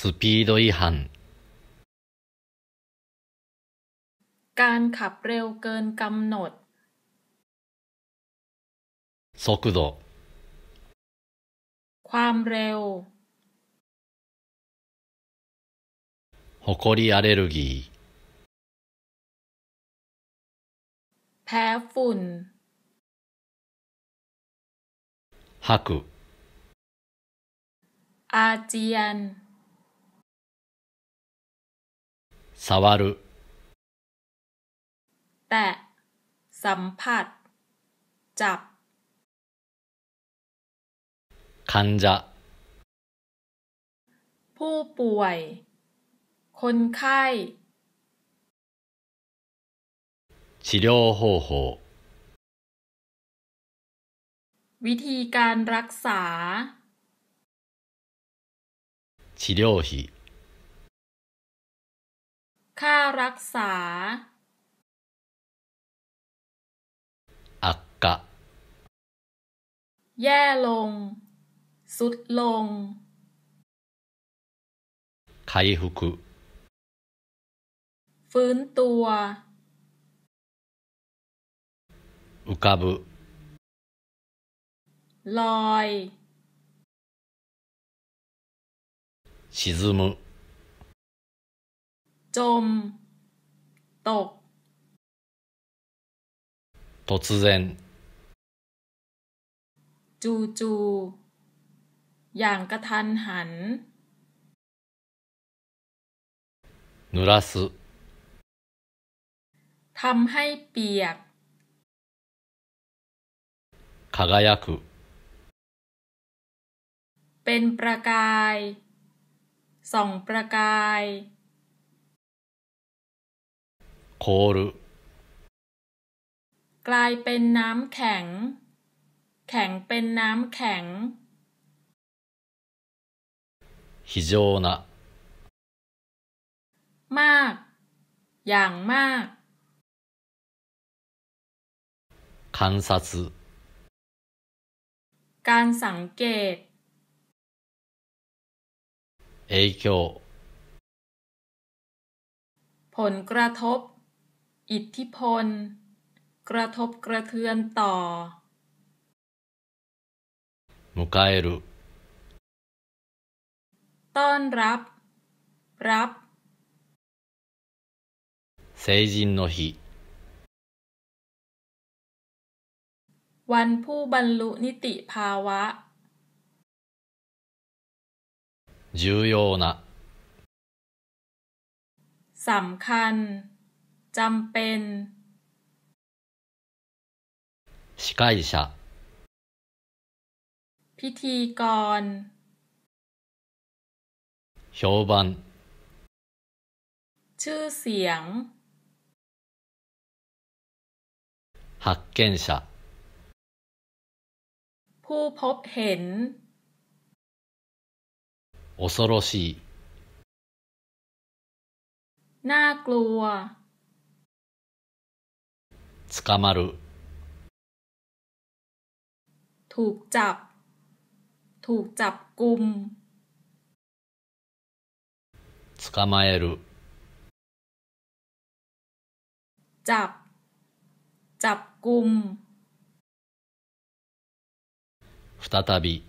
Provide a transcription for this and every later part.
สปีดอีドัน การขับเร็วเกินกำหนด速度ความเร็ว誇りアレルギーแพ้ฝุ่น吐くอาเจียนแตะสัมผัส จับ患者ผู้ป่วย คนไข้治療方法วิธีการรักษา治療費ค่ารักษา อักกะแย่ลง สุดลงไคฮุกุฟื้นตัวอุกาบุลอยมุจม ตก突然จูจู อย่างกระทันหัน濡らสทำให้เปียก輝くเป็นประกายส่องประกาย凍るกลายเป็นน้ำแข็ง แข็งเป็นน้ำแข็ง非常なมาก อย่างมาก観察การสังเกต影響ผลกระทบอิทธิพล กระทบกระเทือนต่ออรุต้อนรับ รับโนฮิวันผู้บรรลุนิติภาวะ重要なสำคัญจำเป็น司会者พิธีกร評判ชื่อเสียง発見者ผู้พบเห็น恐ろしいน่ากลัว捕まる。捕まる。捕まつかまえる。捕捕捕捕捕再び。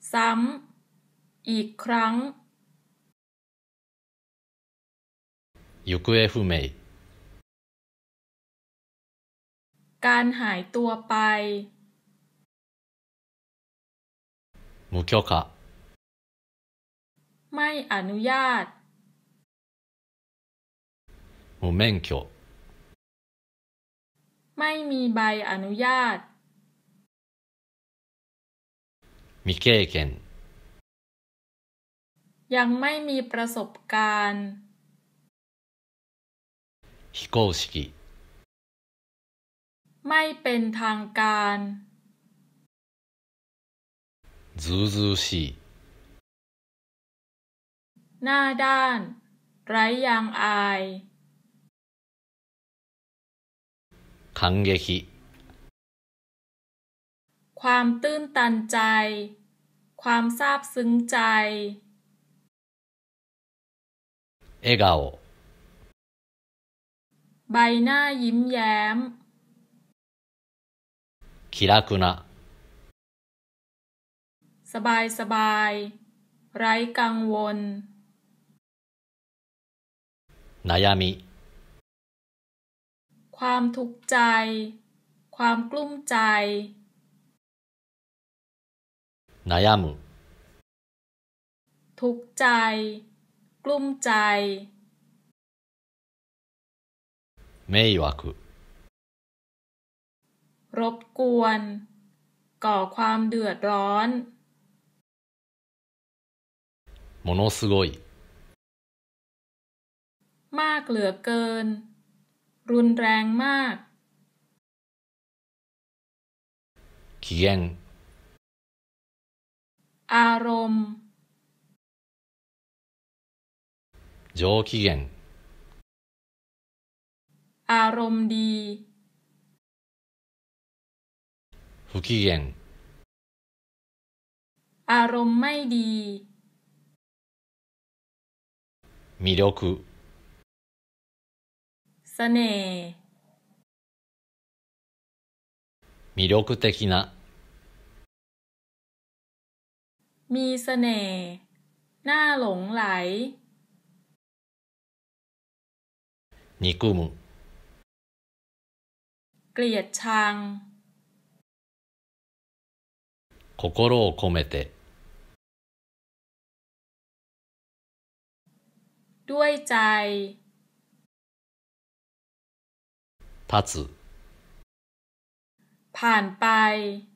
三、一ク行方不明。การหายตัวไป無許可ไม่อนุญาต無免許ไม่มีใบอนุญาต未経験ยังไม่มีประสบการณ์非公式ไม่เป็นทางการ ซูซูชิหน้าด้าน ไร้ยางอายคังเกคิความตื้นตันใจ ความซาบซึ้งใจ เอกาใบหน้ายิ้มแย้ม気楽なสบายสบาย ไร้กังวลนายามิความทุกข์ใจ ความกลุ้มใจนายามุทุกข์ใจ กลุ้มใจเมยวักุรบกวน ก่อความเดือดร้อนものすごいมากเหลือเกิน รุนแรงมากย限อารมณ์上機嫌อารมณ์ดี不機嫌อารมณ์ไม่ดี魅力เสน่ห์魅力的なมีเสน่ห์ น่าหลงไหล นิุมเกลียดชัง心を込めて对在立つ盼拜